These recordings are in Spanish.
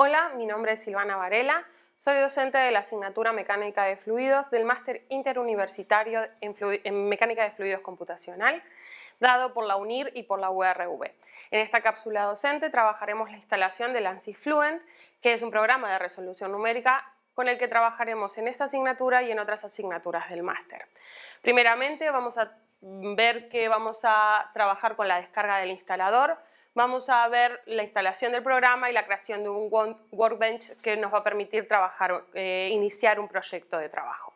Hola, mi nombre es Silvana Varela, soy docente de la asignatura Mecánica de Fluidos del Máster Interuniversitario en, Mecánica de Fluidos Computacional, dado por la UNIR y por la URV. En esta cápsula docente trabajaremos la instalación del ANSI Fluent, que es un programa de resolución numérica con el que trabajaremos en esta asignatura y en otras asignaturas del máster. Primeramente vamos a ver que vamos a trabajar con la descarga del instalador, vamos a ver la instalación del programa y la creación de un workbench que nos va a permitir trabajar, eh, iniciar un proyecto de trabajo.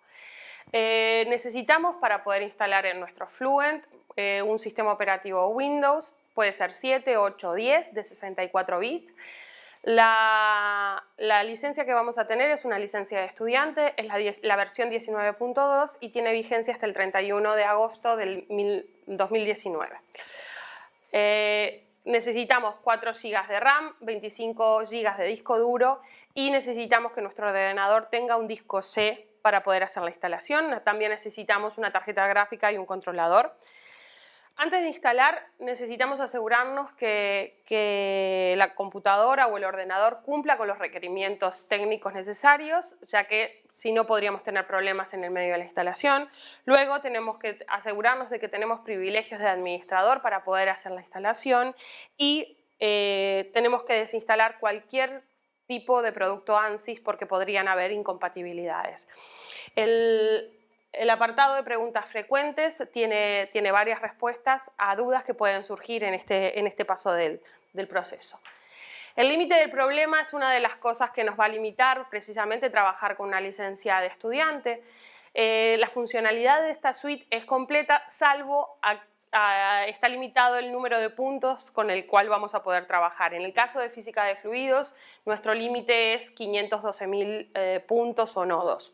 Eh, necesitamos para poder instalar en nuestro Fluent eh, un sistema operativo Windows, puede ser 7, 8, o 10 de 64 bits. La, licencia que vamos a tener es una licencia de estudiante, es la, versión 19.2 y tiene vigencia hasta el 31 de agosto del 2019 necesitamos 4 GB de RAM, 25 GB de disco duro y necesitamos que nuestro ordenador tenga un disco C para poder hacer la instalación. También necesitamos una tarjeta gráfica y un controlador. Antes de instalar, necesitamos asegurarnos que, la computadora o el ordenador cumpla con los requerimientos técnicos necesarios, ya que si no podríamos tener problemas en el medio de la instalación. Luego tenemos que asegurarnos de que tenemos privilegios de administrador para poder hacer la instalación y eh, tenemos que desinstalar cualquier tipo de producto ANSYS porque podrían haber incompatibilidades. El apartado de preguntas frecuentes tiene, tiene varias respuestas a dudas que pueden surgir en este, en este paso del, proceso. El límite del problema es una de las cosas que nos va a limitar precisamente trabajar con una licencia de estudiante. Eh, la funcionalidad de esta suite es completa, salvo está limitado el número de puntos con el cual vamos a poder trabajar. En el caso de física de fluidos, nuestro límite es 512.000 eh, puntos o nodos.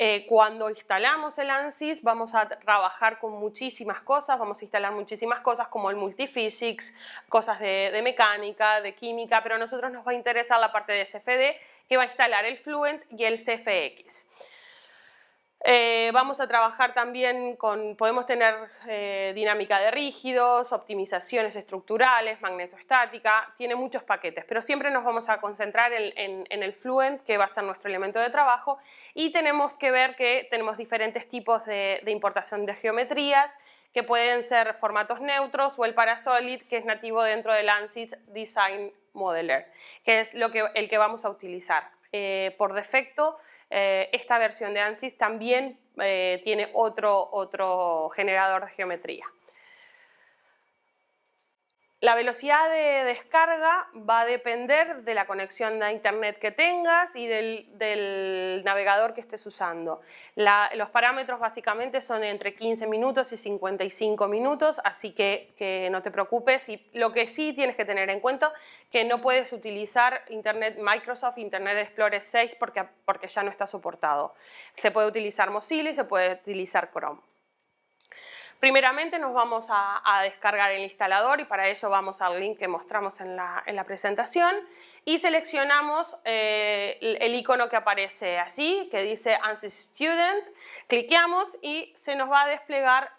Eh, cuando instalamos el ANSYS vamos a trabajar con muchísimas cosas, vamos a instalar muchísimas cosas como el multiphysics, cosas de, de mecánica, de química, pero a nosotros nos va a interesar la parte de CFD que va a instalar el Fluent y el CFX. Eh, vamos a trabajar también con, podemos tener eh, dinámica de rígidos, optimizaciones estructurales, magnetoestática, tiene muchos paquetes, pero siempre nos vamos a concentrar en, el fluent, que va a ser nuestro elemento de trabajo, y tenemos que ver que tenemos diferentes tipos de, importación de geometrías, que pueden ser formatos neutros o el Parasolid, que es nativo dentro del ANSYS Design Modeler, que es el que vamos a utilizar. Eh, por defecto, eh, esta versión de ANSYS también eh, tiene otro, otro generador de geometría. La velocidad de descarga va a depender de la conexión a internet que tengas y del, navegador que estés usando. los parámetros básicamente son entre 15 minutos y 55 minutos, así que, no te preocupes. Y lo que sí tienes que tener en cuenta que no puedes utilizar Internet Microsoft, Internet Explorer 6 porque, porque ya no está soportado. Se puede utilizar Mozilla y se puede utilizar Chrome. Primeramente nos vamos a, descargar el instalador y para ello vamos al link que mostramos en la, presentación y seleccionamos eh, el, icono que aparece allí que dice ANSYS Student, cliqueamos y se nos va a desplegar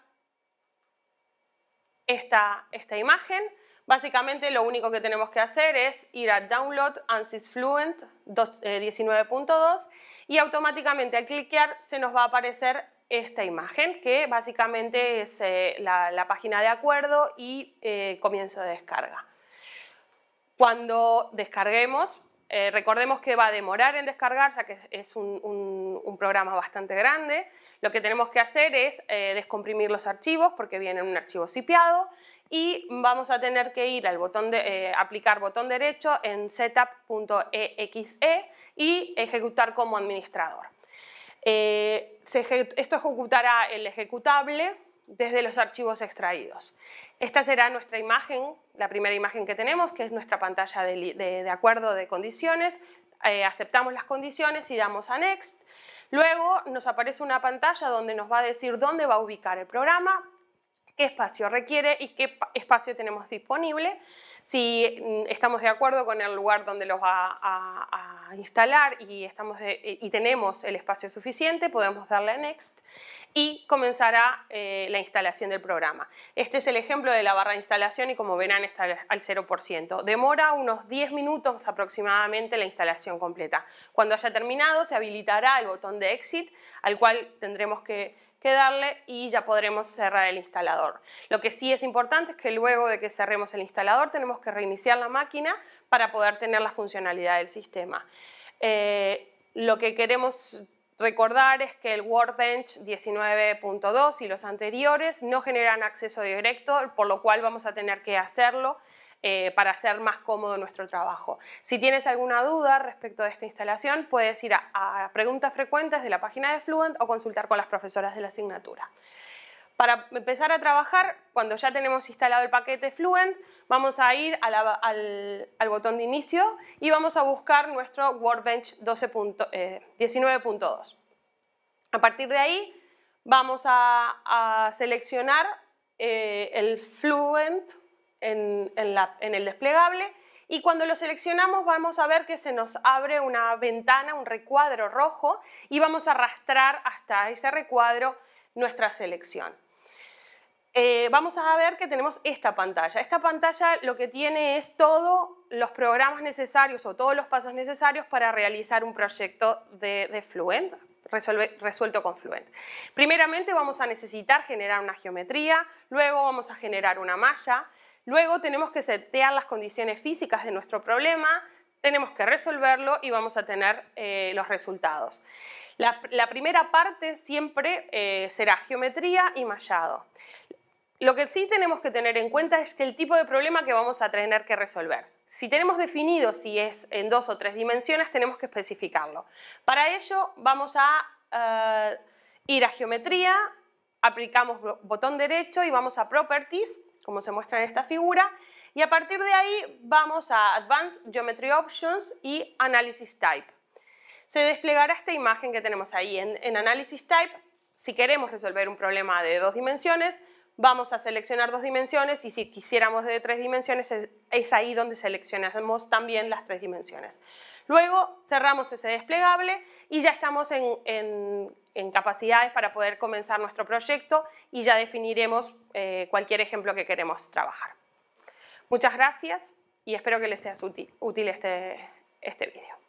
esta, esta imagen. Básicamente lo único que tenemos que hacer es ir a Download ANSYS Fluent 19.2 eh, y automáticamente al cliquear se nos va a aparecer esta imagen, que básicamente es eh, la, página de acuerdo y eh, comienzo de descarga. Cuando descarguemos, eh, recordemos que va a demorar en descargar, ya que es un, programa bastante grande. Lo que tenemos que hacer es descomprimir los archivos porque viene un archivo cipiado y vamos a tener que ir al botón de, aplicar botón derecho en setup.exe y ejecutar como administrador. Eh, esto ejecutará el ejecutable desde los archivos extraídos. Esta será nuestra imagen, la primera imagen que tenemos, que es nuestra pantalla de, acuerdo de condiciones. Eh, aceptamos las condiciones y damos a Next. Luego nos aparece una pantalla donde nos va a decir dónde va a ubicar el programa, qué espacio requiere y qué espacio tenemos disponible, si mm, estamos de acuerdo con el lugar donde los va a, instalar y, estamos eh, y tenemos el espacio suficiente, podemos darle a Next y comenzará eh, la instalación del programa. Este es el ejemplo de la barra de instalación y como verán está al 0%. Demora unos 10 minutos aproximadamente la instalación completa. Cuando haya terminado se habilitará el botón de Exit al cual tendremos que que darle y ya podremos cerrar el instalador. Lo que sí es importante es que luego de que cerremos el instalador tenemos que reiniciar la máquina para poder tener la funcionalidad del sistema. Eh, lo que queremos Recordar es que el Workbench 19.2 y los anteriores no generan acceso directo, por lo cual vamos a tener que hacerlo eh, para hacer más cómodo nuestro trabajo. Si tienes alguna duda respecto de esta instalación, puedes ir a, preguntas frecuentes de la página de Fluent o consultar con las profesoras de la asignatura. Para empezar a trabajar, cuando ya tenemos instalado el paquete Fluent, vamos a ir al, botón de inicio y vamos a buscar nuestro Workbench 19.2. Eh, a partir de ahí, vamos a, seleccionar eh, el Fluent en, el desplegable y cuando lo seleccionamos vamos a ver que se nos abre una ventana, un recuadro rojo y vamos a arrastrar hasta ese recuadro nuestra selección. Eh, vamos a ver que tenemos esta pantalla. Esta pantalla lo que tiene es todos los programas necesarios o todos los pasos necesarios para realizar un proyecto de, Fluent, resuelto con Fluent. Primeramente vamos a necesitar generar una geometría, luego vamos a generar una malla, Luego tenemos que setear las condiciones físicas de nuestro problema, tenemos que resolverlo y vamos a tener eh, los resultados. La, primera parte siempre eh, será geometría y mallado. Lo que sí tenemos que tener en cuenta es que el tipo de problema que vamos a tener que resolver. Si tenemos definido si es en dos o tres dimensiones, tenemos que especificarlo. Para ello vamos a eh, ir a geometría, aplicamos botón derecho y vamos a properties como se muestra en esta figura. Y a partir de ahí vamos a Advanced Geometry Options y Analysis Type. Se desplegará esta imagen que tenemos ahí. En, en Analysis Type, si queremos resolver un problema de dos dimensiones, vamos a seleccionar dos dimensiones y si quisiéramos de tres dimensiones es, ahí donde seleccionamos también las tres dimensiones. Luego cerramos ese desplegable y ya estamos en, capacidades para poder comenzar nuestro proyecto y ya definiremos eh, cualquier ejemplo que queremos trabajar. Muchas gracias y espero que les sea útil, este, este video.